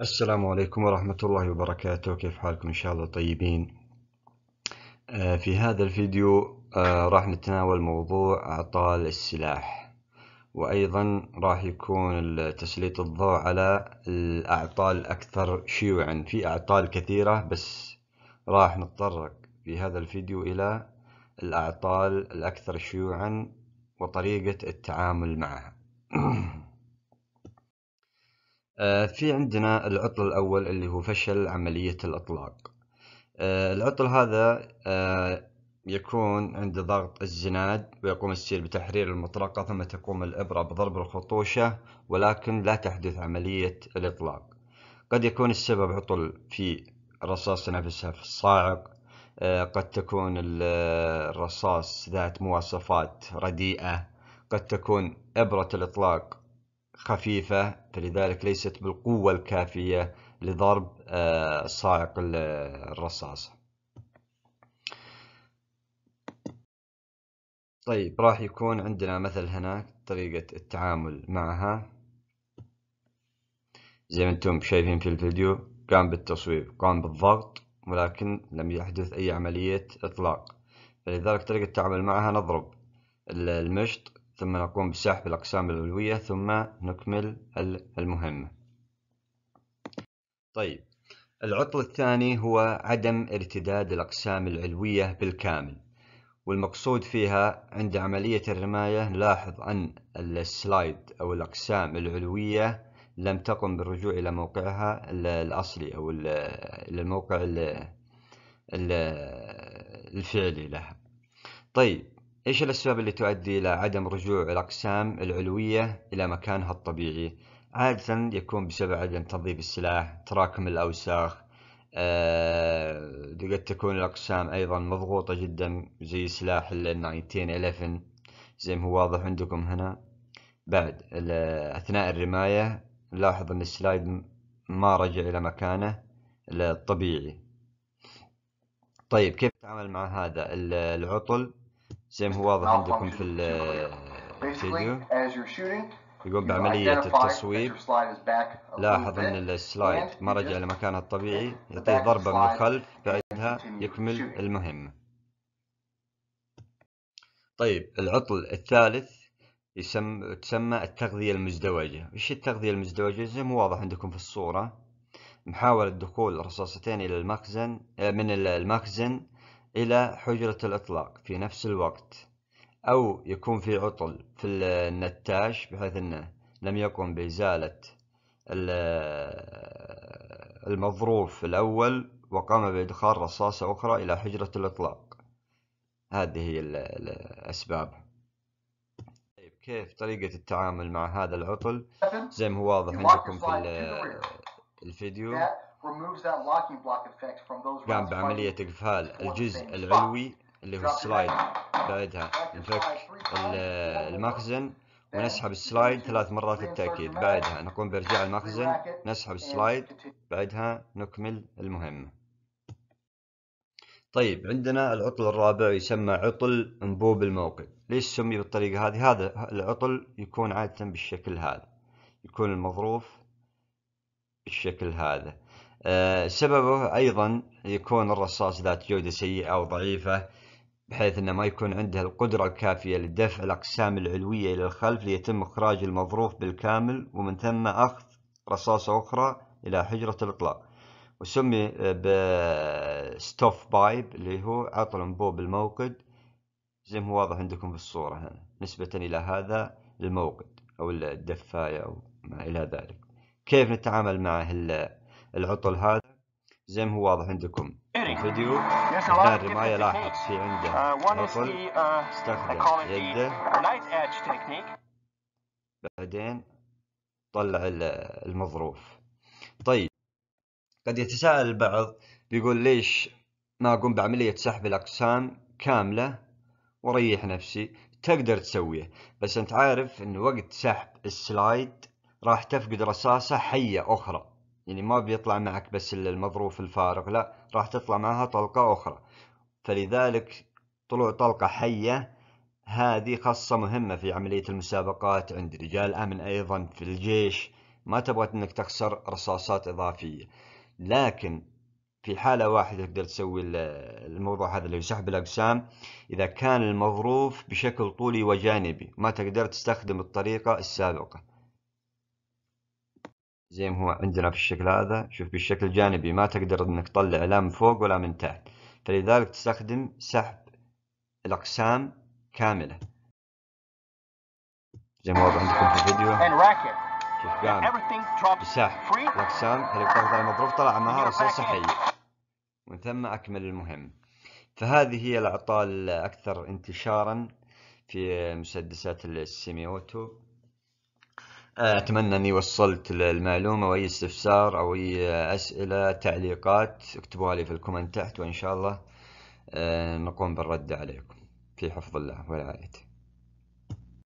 السلام عليكم ورحمة الله وبركاته كيف حالكم إن شاء الله طيبين آه، في هذا الفيديو آه، راح نتناول موضوع أعطال السلاح وأيضا راح يكون تسليط الضوء على الأعطال الأكثر شيوعا في أعطال كثيرة بس راح نتطرق في هذا الفيديو إلى الأعطال الأكثر شيوعا وطريقة التعامل معها آه، في عندنا العطل الأول اللي هو فشل عملية الإطلاق آه، العطل هذا آه، يكون عند ضغط الزناد ويقوم السير بتحرير المطرقة ثم تقوم الإبرة بضرب الخطوشة ولكن لا تحدث عملية الإطلاق قد يكون السبب عطل في الرصاصة نفسها في الصاعق قد تكون الرصاص ذات مواصفات رديئة قد تكون إبرة الإطلاق خفيفة فلذلك ليست بالقوة الكافية لضرب آه، صاعق الرصاصة طيب راح يكون عندنا مثل هناك طريقة التعامل معها زي ما انتم شايفين في الفيديو قام بالتصويب قام بالضغط ولكن لم يحدث أي عملية إطلاق فلذلك طريقة التعامل معها نضرب المشط ثم نقوم بسحب الأقسام العلوية ثم نكمل المهمة طيب العطل الثاني هو عدم ارتداد الأقسام العلوية بالكامل والمقصود فيها عند عملية الرماية نلاحظ أن السلايد أو الأقسام العلوية لم تقم بالرجوع إلى موقعها الأصلي أو إلى الموقع الفعلي لها طيب ايش الاسباب اللي تؤدي الى عدم رجوع الاقسام العلويه الى مكانها الطبيعي عادة يكون بسبب عدم تنظيف السلاح تراكم الاوساخ أه قد تكون الاقسام ايضا مضغوطه جدا زي سلاح ال 1911 زي ما هو واضح عندكم هنا بعد اثناء الرمايه نلاحظ ان السلايد ما رجع الى مكانه الطبيعي طيب كيف نتعامل مع هذا العطل زي ما هو واضح عندكم في الفيديو يقوم بعملية التصويب لاحظ ان السلايد ما رجع لمكانه الطبيعي يعطيه ضربة من الخلف بعدها يكمل المهمة طيب العطل الثالث يسم... تسمى التغذية المزدوجة إيش التغذية المزدوجة؟ زي ما واضح عندكم في الصورة محاولة دخول رصاصتين إلى المخزن آه، من المخزن إلى حجرة الإطلاق في نفس الوقت أو يكون في عطل في النتاش بحيث أنه لم يقم بإزالة المظروف الأول وقام بإدخال رصاصة أخرى إلى حجرة الإطلاق هذه هي الأسباب طيب كيف طريقة التعامل مع هذا العطل زي ما هو واضح عندكم في الفيديو قام بعملية إقفال الجزء العلوي اللي هو السلايد بعدها نفك المخزن ونسحب السلايد ثلاث مرات للتأكيد بعدها نقوم بإرجاع المخزن نسحب السلايد بعدها نكمل المهمة طيب عندنا العطل الرابع يسمى عطل انبوب الموقع ليش سمي بالطريقة هذه؟ هذا العطل يكون عادة بالشكل هذا يكون المظروف بالشكل هذا آه، سببه أيضا يكون الرصاص ذات جودة سيئة أو ضعيفة بحيث أنه ما يكون عنده القدرة الكافية لدفع الأقسام العلوية إلى الخلف ليتم إخراج المظروف بالكامل ومن ثم أخذ رصاصة أخرى إلى حجرة الإطلاق وسمي بستوف بايب اللي هو عطل انبوب الموقد زي ما هو واضح عندكم في الصورة هنا نسبة إلى هذا الموقد أو الدفاية أو ما إلى ذلك كيف نتعامل مع العطل هذا زي ما هو واضح عندكم الفيديو دار الرماية لاحظ في عنده uh, عطل uh, استخدم يده بعدين طلع المظروف طيب قد يتساءل البعض بيقول ليش ما أقوم بعملية سحب الأقسام كاملة وأريح نفسي تقدر تسويه بس أنت عارف أن وقت سحب السلايد راح تفقد رصاصة حية أخرى يعني ما بيطلع معك بس المظروف الفارغ لا راح تطلع معها طلقة أخرى فلذلك طلوع طلقة حية هذه خاصة مهمة في عملية المسابقات عند رجال الأمن أيضا في الجيش ما تبغى أنك تخسر رصاصات إضافية لكن في حالة واحدة تقدر تسوي الموضوع هذا اللي هو سحب الأقسام إذا كان المظروف بشكل طولي وجانبي ما تقدر تستخدم الطريقة السابقة زي ما هو عندنا في الشكل هذا شوف بالشكل الجانبي ما تقدر انك تطلع لا من فوق ولا من تحت فلذلك تستخدم سحب الاقسام كامله زي ما واضح عندكم في الفيديو شوف قام بسحب الاقسام هليكوبتر المضروب طلع مهاره صحيه ومن ثم اكمل المهم فهذه هي الاعطال الاكثر انتشارا في مسدسات السيمي اوتو أتمنى أني وصلت المعلومة وأي استفسار أو أي أسئلة تعليقات اكتبوها لي في الكومنت تحت وإن شاء الله آه، نقوم بالرد عليكم في حفظ الله ورعايته